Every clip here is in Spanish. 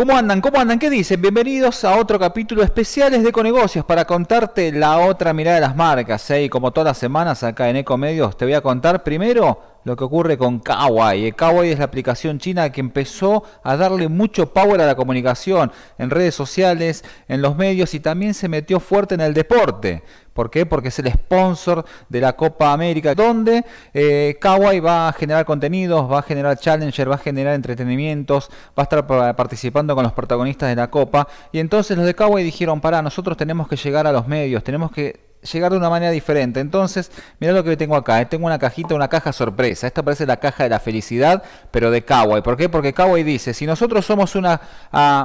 ¿Cómo andan? ¿Cómo andan? ¿Qué dicen? Bienvenidos a otro capítulo especial de Econegocios para contarte la otra mirada de las marcas. ¿eh? Y como todas las semanas acá en Ecomedios te voy a contar primero lo que ocurre con Kawaii. Eh, Kawaii es la aplicación china que empezó a darle mucho power a la comunicación en redes sociales, en los medios y también se metió fuerte en el deporte. ¿Por qué? Porque es el sponsor de la Copa América, donde eh, va a generar contenidos, va a generar challenger, va a generar entretenimientos, va a estar participando con los protagonistas de la Copa. Y entonces los de Kawai dijeron, para, nosotros tenemos que llegar a los medios, tenemos que llegar de una manera diferente. Entonces, mira lo que tengo acá. Eh, tengo una cajita, una caja sorpresa. Esta parece la caja de la felicidad, pero de Kawaii. ¿Por qué? Porque Kawaii dice, si nosotros somos una,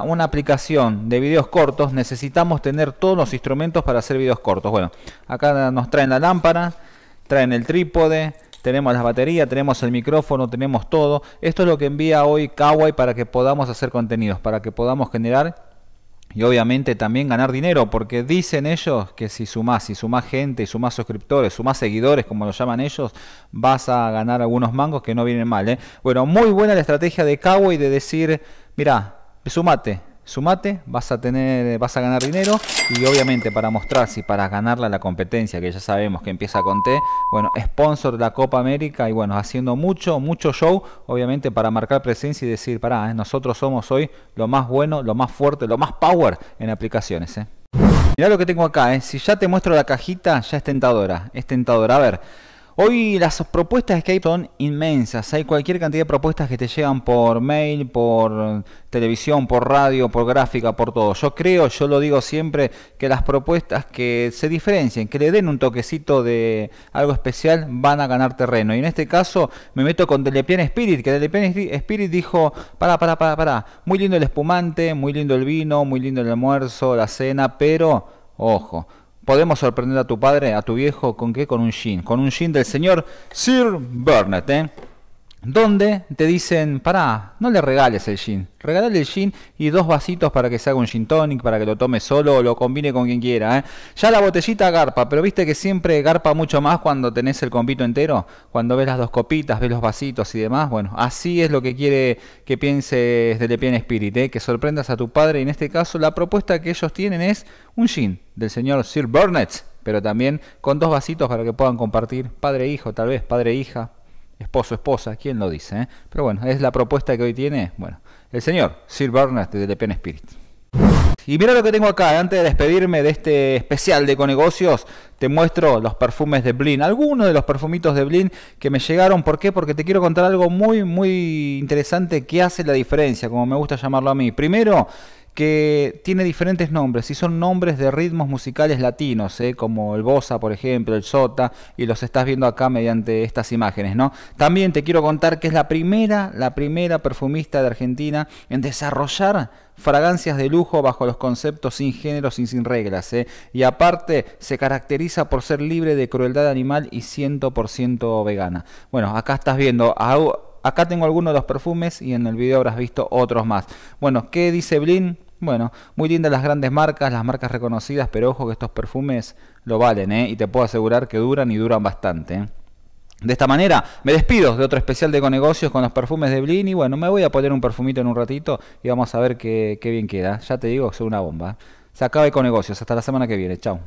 una aplicación de videos cortos, necesitamos tener todos los instrumentos para hacer videos cortos. Bueno, acá nos traen la lámpara, traen el trípode, tenemos las baterías, tenemos el micrófono, tenemos todo. Esto es lo que envía hoy Kawaii para que podamos hacer contenidos, para que podamos generar y obviamente también ganar dinero, porque dicen ellos que si sumás, si sumás gente, y sumás suscriptores, sumás seguidores, como lo llaman ellos, vas a ganar algunos mangos que no vienen mal. ¿eh? Bueno, muy buena la estrategia de y de decir, mirá, sumate, sumate, vas a tener, eh, vas a ganar dinero y obviamente para mostrar si para ganarla la competencia que ya sabemos que empieza con T, bueno, sponsor de la Copa América y bueno, haciendo mucho, mucho show, obviamente para marcar presencia y decir, pará, eh, nosotros somos hoy lo más bueno, lo más fuerte, lo más power en aplicaciones. Eh". Mirá lo que tengo acá, si ya te muestro la cajita, ya es tentadora, es tentadora, a ver. Hoy las propuestas que hay son inmensas. Hay cualquier cantidad de propuestas que te llegan por mail, por televisión, por radio, por gráfica, por todo. Yo creo, yo lo digo siempre, que las propuestas que se diferencien, que le den un toquecito de algo especial, van a ganar terreno. Y en este caso me meto con Delepian Spirit, que Delepian Spirit dijo, para, para, para, para, muy lindo el espumante, muy lindo el vino, muy lindo el almuerzo, la cena, pero, ojo, podemos sorprender a tu padre, a tu viejo, ¿con qué? Con un jean, con un jean del señor Sir Burnett, ¿eh? donde te dicen, pará, no le regales el gin, regalale el gin y dos vasitos para que se haga un gin tonic, para que lo tome solo o lo combine con quien quiera. ¿eh? Ya la botellita garpa, pero viste que siempre garpa mucho más cuando tenés el compito entero, cuando ves las dos copitas, ves los vasitos y demás. Bueno, así es lo que quiere que pienses de Lepian Spirit, ¿eh? que sorprendas a tu padre. Y en este caso, la propuesta que ellos tienen es un gin del señor Sir Burnett, pero también con dos vasitos para que puedan compartir padre-hijo, e tal vez padre-hija, e esposo, esposa, ¿quién lo dice? Eh? Pero bueno, es la propuesta que hoy tiene, bueno, el señor Sir Bernard de Le Pen Spirit. Y mira lo que tengo acá, eh, antes de despedirme de este especial de Conegocios, te muestro los perfumes de Blin, algunos de los perfumitos de Blin que me llegaron, ¿por qué? Porque te quiero contar algo muy, muy interesante que hace la diferencia, como me gusta llamarlo a mí. Primero, que tiene diferentes nombres y son nombres de ritmos musicales latinos, ¿eh? como el Bosa, por ejemplo, el sota, y los estás viendo acá mediante estas imágenes, ¿no? También te quiero contar que es la primera, la primera perfumista de Argentina en desarrollar fragancias de lujo bajo los conceptos sin género, sin, sin reglas, ¿eh? y aparte se caracteriza por ser libre de crueldad animal y 100% vegana. Bueno, acá estás viendo Acá tengo algunos de los perfumes y en el video habrás visto otros más. Bueno, ¿qué dice Blin? Bueno, muy lindas las grandes marcas, las marcas reconocidas, pero ojo que estos perfumes lo valen, ¿eh? Y te puedo asegurar que duran y duran bastante. ¿eh? De esta manera, me despido de otro especial de Conegocios con los perfumes de Blin. Y bueno, me voy a poner un perfumito en un ratito y vamos a ver qué, qué bien queda. Ya te digo, soy una bomba. Se acaba Conegocios. Hasta la semana que viene. Chao.